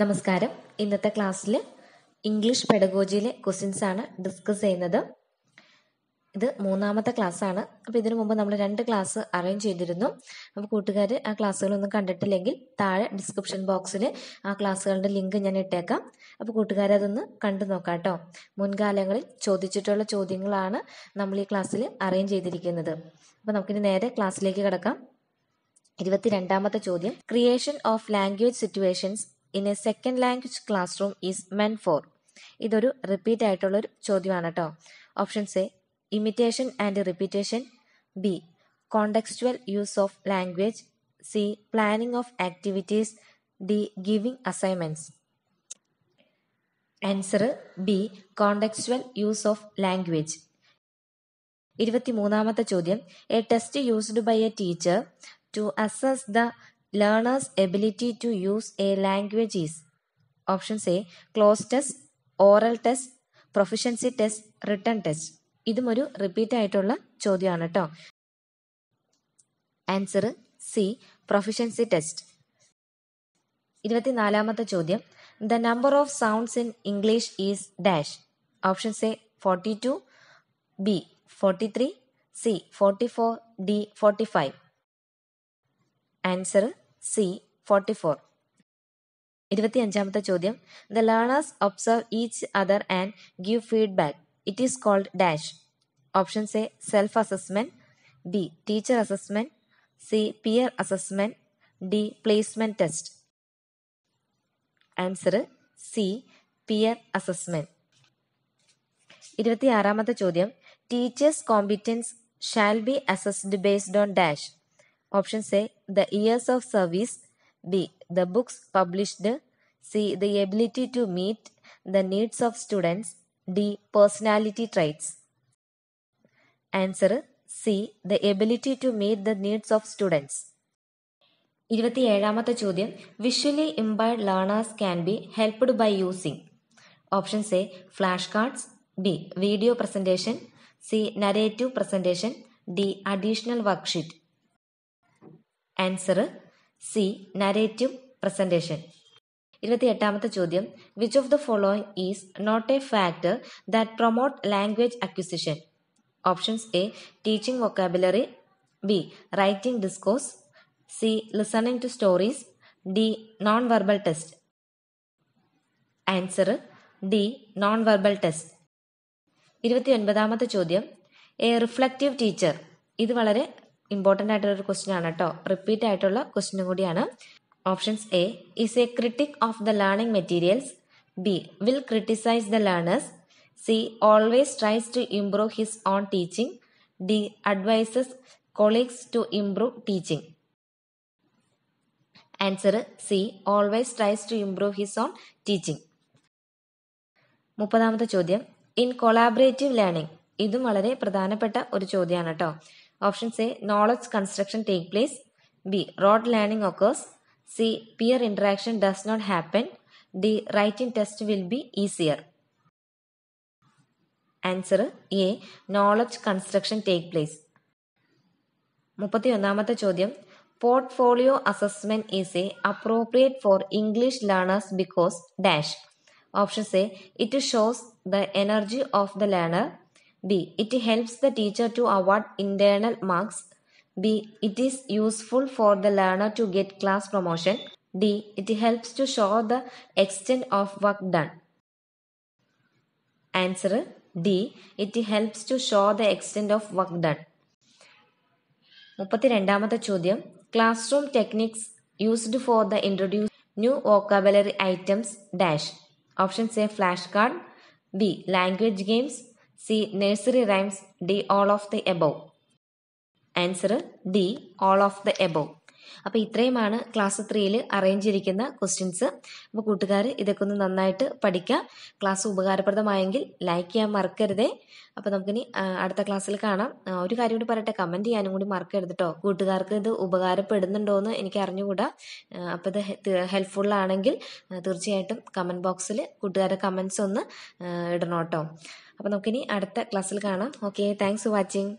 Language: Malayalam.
നമസ്കാരം ഇന്നത്തെ ക്ലാസ്സിൽ ഇംഗ്ലീഷ് പെഡഗോജിയിലെ ക്വസ്റ്റ്യൻസ് ആണ് ഡിസ്കസ് ചെയ്യുന്നത് ഇത് മൂന്നാമത്തെ ക്ലാസ് ആണ് അപ്പോൾ ഇതിനു മുമ്പ് നമ്മൾ രണ്ട് ക്ലാസ് അറേഞ്ച് ചെയ്തിരുന്നു അപ്പൊ കൂട്ടുകാർ ആ ക്ലാസ്സുകളൊന്നും കണ്ടിട്ടില്ലെങ്കിൽ താഴെ ഡിസ്ക്രിപ്ഷൻ ബോക്സിൽ ആ ക്ലാസ്സുകളുടെ ലിങ്ക് ഞാൻ ഇട്ടേക്കാം അപ്പോൾ കൂട്ടുകാരതൊന്ന് കണ്ടു നോക്കാം കേട്ടോ മുൻകാലങ്ങളിൽ ചോദിച്ചിട്ടുള്ള ചോദ്യങ്ങളാണ് നമ്മൾ ഈ ക്ലാസ്സിൽ അറേഞ്ച് ചെയ്തിരിക്കുന്നത് അപ്പൊ നമുക്കിനി നേരെ ക്ലാസ്സിലേക്ക് കിടക്കാം ഇരുപത്തിരണ്ടാമത്തെ ചോദ്യം creation of language situations in a second language class room is meant for ഇതൊരു റിപ്പീറ്റ് ആയിട്ടുള്ള ഒരു ചോദ്യമാണ് കേട്ടോ options A imitation and repetition B contextual use of language C planning of activities D giving assignments answer B contextual use of language മൂന്നാമത്തെ ചോദ്യം A test used by a teacher to assess the Learners' ability to use a language is options A cloze test oral test proficiency test written test ഇതും ഒരു റിപ്പീറ്റ് ആയിട്ടുള്ള ചോദ്യമാണ് കേട്ടോ ആൻസർ സി പ്രൊഫിഷ്യൻസി ടെസ്റ്റ് ഇരുപത്തിനാലാമത്തെ ചോദ്യം the number of sounds in English is dash options A forty two B forty three C forty four D forty five answer C forty four ഇരുപത്തിയഞ്ചാമത്തെ ചോദ്യം the learners observe each other and give feedback it is called dash options A self assessment B teacher assessment C peer assessment D placement test answer C peer assessment ഇരുപത്തി ആറാമത്തെ ചോദ്യം teachers competence shall be assessed based on dash Options A. The years of service. B. The books published. C. The ability to meet the needs of students. D. Personality traits. Answer C. The ability to meet the needs of students. ഇരുപത്തിയേഴാമത്തെ ചോദ്യം visually impaired learners can be helped by using options A flash cards B video presentation C narrative presentation D additional worksheet answer C narrative presentation ഇരുപത്തി എട്ടാമത്തെ ചോദ്യം which of the following is not a factor that promote language acquisition options A teaching vocabulary B writing discourse C listening to stories D non verbal test answer D non verbal test ഇരുപത്തി ഒൻപതാമത്തെ ചോദ്യം എ റിഫ്ലക്റ്റീവ് ടീച്ചർ ഇത് വളരെ ഇമ്പോർട്ടൻ്റ് ആയിട്ടുള്ള ഒരു ക്വസ്റ്റ്യൻ ആണ് കേട്ടോ റിപ്പീറ്റ് ആയിട്ടുള്ള ക്വസ്റ്റിനും കൂടിയാണ് options A is a critic of the learning materials B will criticize the learners C always tries to improve his own teaching D advises colleagues to improve teaching answer C always tries to improve his own teaching മുപ്പതാമത്തെ ചോദ്യം ഇൻ കൊളാബറേറ്റീവ് ലേണിംഗ് ഇതും വളരെ പ്രധാനപ്പെട്ട ഒരു ചോദ്യമാണ് കേട്ടോ Options A. Knowledge construction take place. B. Rote learning occurs. C. Peer interaction does not happen. D. Writing test will be easier. Answer A knowledge construction take place മുപ്പത്തി ഒന്നാമത്തെ ചോദ്യം portfolio assessment is a appropriate for English learners because dash options A it shows the energy of the learner B it helps the teacher to award internal marks B it is useful for the learner to get class promotion D it helps to show the extent of work done answer D it helps to show the extent of work done മുപ്പത്തിരണ്ടാമത്തെ ചോദ്യം class room techniques used for the introduce new vocabulary items dash options A flash card B language games See nursery rhymes D all of the above. Answer D all of the above. അപ്പോൾ ഇത്രയുമാണ് ക്ലാസ് ത്രീയിൽ അറേഞ്ച് ചെയ്തിരിക്കുന്ന ക്വസ്റ്റ്യൻസ് അപ്പോൾ കൂട്ടുകാർ ഇതൊക്കെ ഒന്ന് നന്നായിട്ട് പഠിക്കുക ക്ലാസ് ഉപകാരപ്രദമായെങ്കിൽ ലൈക്ക് ചെയ്യാൻ മറക്കരുതേ അപ്പോൾ നമുക്കിനി അടുത്ത ക്ലാസ്സിൽ കാണാം ഒരു കാര്യം കൂടി പറയട്ടെ കമന്റ് ചെയ്യാനും കൂടി മറക്കരുത് കേട്ടോ കൂട്ടുകാർക്ക് ഇത് ഉപകാരപ്പെടുന്നുണ്ടോ എന്ന് എനിക്ക് അറിഞ്ഞുകൂടാ അപ്പോൾ ഇത് ഹെൽപ്ഫുൾ ആണെങ്കിൽ തീർച്ചയായിട്ടും കമന്റ് ബോക്സിൽ കൂട്ടുകാരുടെ കമന്റ്സ് ഒന്ന് ഇടണം അപ്പൊ അപ്പോൾ നമുക്കിനി അടുത്ത ക്ലാസ്സിൽ കാണാം ഓക്കെ താങ്ക്സ് ഫോർ വാച്ചിങ്